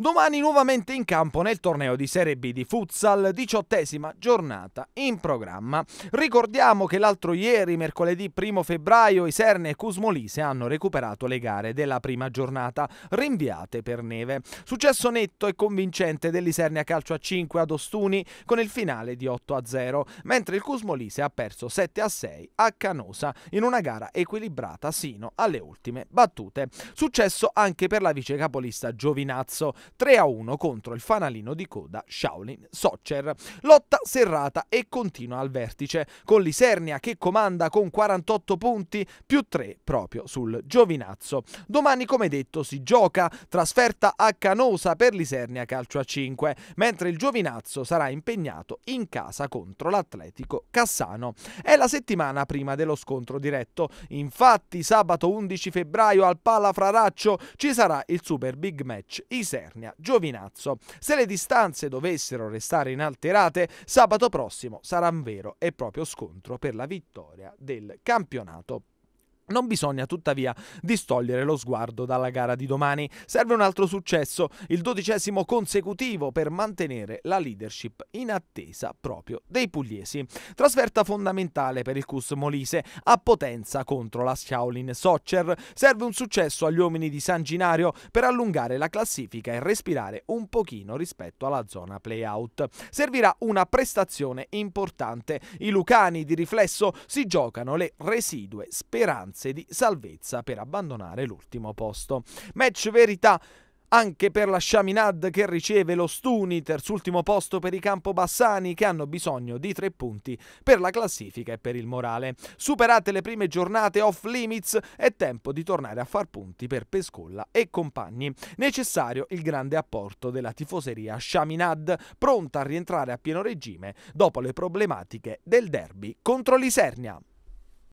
Domani nuovamente in campo nel torneo di Serie B di futsal, diciottesima giornata in programma. Ricordiamo che l'altro ieri, mercoledì 1 febbraio, i e Cusmolise hanno recuperato le gare della prima giornata, rinviate per neve. Successo netto e convincente dell'Isernia calcio a 5 ad Ostuni con il finale di 8 a 0, mentre il Cusmolise ha perso 7 a 6 a Canosa in una gara equilibrata sino alle ultime battute. Successo anche per la vice capolista Giovinazzo 3-1 contro il fanalino di coda Shaolin Soccer. Lotta serrata e continua al vertice, con l'Isernia che comanda con 48 punti più 3 proprio sul Giovinazzo. Domani, come detto, si gioca trasferta a Canosa per l'Isernia calcio a 5, mentre il Giovinazzo sarà impegnato in casa contro l'Atletico Cassano. È la settimana prima dello scontro diretto, infatti sabato 11 febbraio al Palafraraccio ci sarà il Super Big Match Isernia Isernia Giovinazzo. Se le distanze dovessero restare inalterate, sabato prossimo sarà un vero e proprio scontro per la vittoria del campionato. Non bisogna tuttavia distogliere lo sguardo dalla gara di domani. Serve un altro successo, il dodicesimo consecutivo per mantenere la leadership in attesa proprio dei pugliesi. Trasferta fondamentale per il Cus Molise a potenza contro la Sciaolin Soccer. Serve un successo agli uomini di San Ginario per allungare la classifica e respirare un pochino rispetto alla zona playout. Servirà una prestazione importante. I lucani di riflesso si giocano le residue speranze chance di salvezza per abbandonare l'ultimo posto. Match verità anche per la Chaminade che riceve lo Stuni, terzultimo posto per i Campobassani che hanno bisogno di tre punti per la classifica e per il morale. Superate le prime giornate off limits è tempo di tornare a far punti per Pescolla e compagni. Necessario il grande apporto della tifoseria Chaminade, pronta a rientrare a pieno regime dopo le problematiche del derby contro l'Isernia.